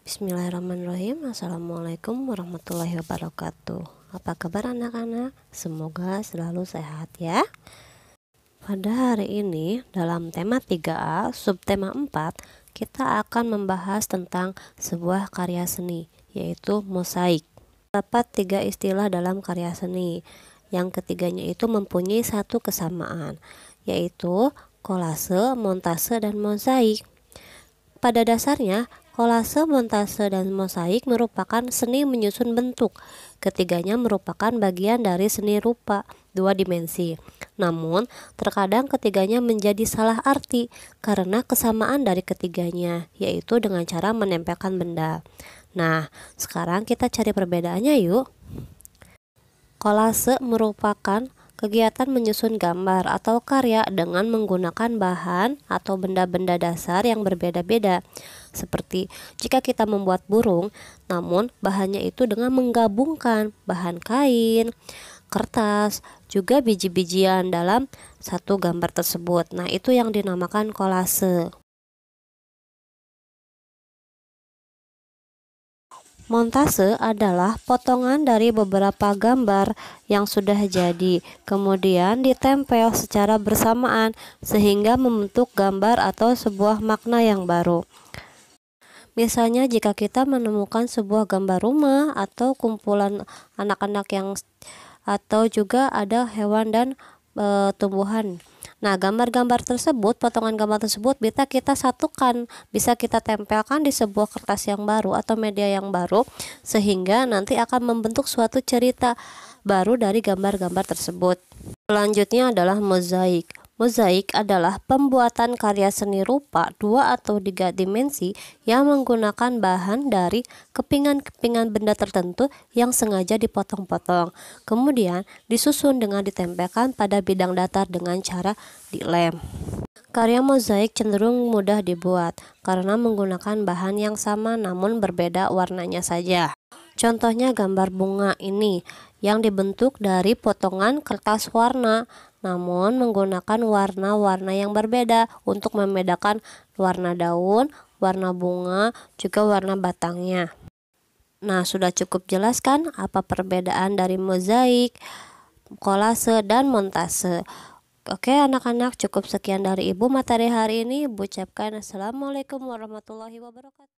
Bismillahirrahmanirrahim Assalamualaikum warahmatullahi wabarakatuh Apa kabar anak-anak? Semoga selalu sehat ya Pada hari ini dalam tema 3A subtema 4 Kita akan membahas tentang sebuah karya seni yaitu mosaik Dapat tiga istilah dalam karya seni Yang ketiganya itu mempunyai satu kesamaan Yaitu kolase, montase, dan mosaik pada dasarnya Kolase, montase, dan mosaik merupakan seni menyusun bentuk. Ketiganya merupakan bagian dari seni rupa dua dimensi. Namun, terkadang ketiganya menjadi salah arti karena kesamaan dari ketiganya, yaitu dengan cara menempelkan benda. Nah, sekarang kita cari perbedaannya yuk. Kolase merupakan kegiatan menyusun gambar atau karya dengan menggunakan bahan atau benda-benda dasar yang berbeda-beda. Seperti jika kita membuat burung, namun bahannya itu dengan menggabungkan bahan kain, kertas, juga biji-bijian dalam satu gambar tersebut. Nah, itu yang dinamakan kolase. Montase adalah potongan dari beberapa gambar yang sudah jadi, kemudian ditempel secara bersamaan sehingga membentuk gambar atau sebuah makna yang baru. Misalnya jika kita menemukan sebuah gambar rumah atau kumpulan anak-anak yang atau juga ada hewan dan e, tumbuhan. Nah, gambar-gambar tersebut, potongan gambar tersebut bisa kita satukan, bisa kita tempelkan di sebuah kertas yang baru atau media yang baru sehingga nanti akan membentuk suatu cerita baru dari gambar-gambar tersebut. Selanjutnya adalah mozaik. Mozaik adalah pembuatan karya seni rupa dua atau tiga dimensi yang menggunakan bahan dari kepingan-kepingan benda tertentu yang sengaja dipotong-potong. Kemudian disusun dengan ditempelkan pada bidang datar dengan cara dilem. Karya mozaik cenderung mudah dibuat karena menggunakan bahan yang sama namun berbeda warnanya saja. Contohnya gambar bunga ini yang dibentuk dari potongan kertas warna namun menggunakan warna-warna yang berbeda untuk membedakan warna daun, warna bunga, juga warna batangnya. Nah, sudah cukup jelas kan apa perbedaan dari mozaik, kolase, dan montase. Oke anak-anak cukup sekian dari ibu materi hari ini. Ibu ucapkan Assalamualaikum warahmatullahi wabarakatuh.